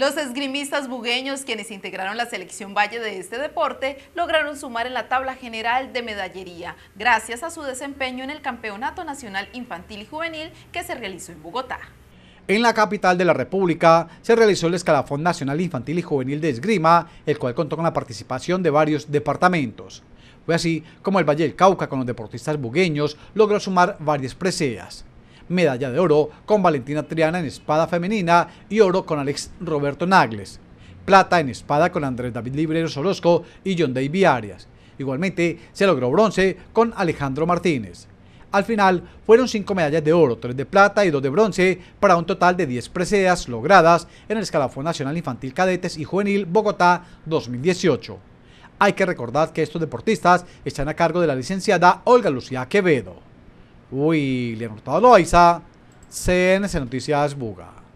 Los esgrimistas bugueños, quienes integraron la selección Valle de este deporte, lograron sumar en la tabla general de medallería, gracias a su desempeño en el Campeonato Nacional Infantil y Juvenil que se realizó en Bogotá. En la capital de la República se realizó el Escalafón Nacional Infantil y Juvenil de Esgrima, el cual contó con la participación de varios departamentos. Fue así como el Valle del Cauca con los deportistas bugueños logró sumar varias preseas medalla de oro con Valentina Triana en espada femenina y oro con Alex Roberto Nagles. Plata en espada con Andrés David Libreros Orozco y John David Arias. Igualmente se logró bronce con Alejandro Martínez. Al final fueron cinco medallas de oro, tres de plata y dos de bronce, para un total de 10 preseas logradas en el escalafón nacional infantil cadetes y juvenil Bogotá 2018. Hay que recordar que estos deportistas están a cargo de la licenciada Olga Lucía Quevedo. William Hurtado Loaiza, CNC Noticias Buga.